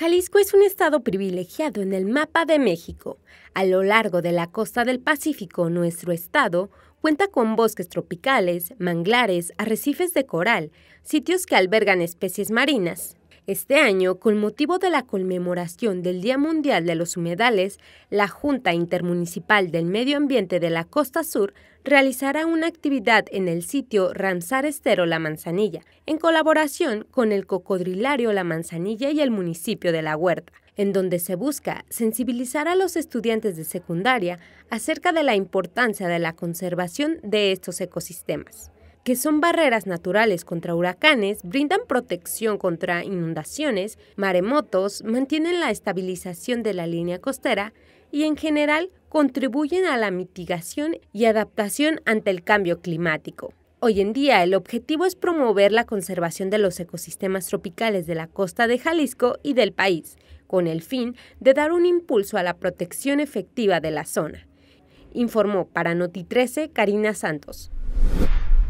Jalisco es un estado privilegiado en el mapa de México. A lo largo de la costa del Pacífico, nuestro estado cuenta con bosques tropicales, manglares, arrecifes de coral, sitios que albergan especies marinas, este año, con motivo de la conmemoración del Día Mundial de los Humedales, la Junta Intermunicipal del Medio Ambiente de la Costa Sur realizará una actividad en el sitio Ramsar Estero La Manzanilla, en colaboración con el Cocodrilario La Manzanilla y el municipio de La Huerta en donde se busca sensibilizar a los estudiantes de secundaria acerca de la importancia de la conservación de estos ecosistemas que son barreras naturales contra huracanes, brindan protección contra inundaciones, maremotos, mantienen la estabilización de la línea costera y en general contribuyen a la mitigación y adaptación ante el cambio climático. Hoy en día el objetivo es promover la conservación de los ecosistemas tropicales de la costa de Jalisco y del país, con el fin de dar un impulso a la protección efectiva de la zona informó para Noti 13 Karina Santos.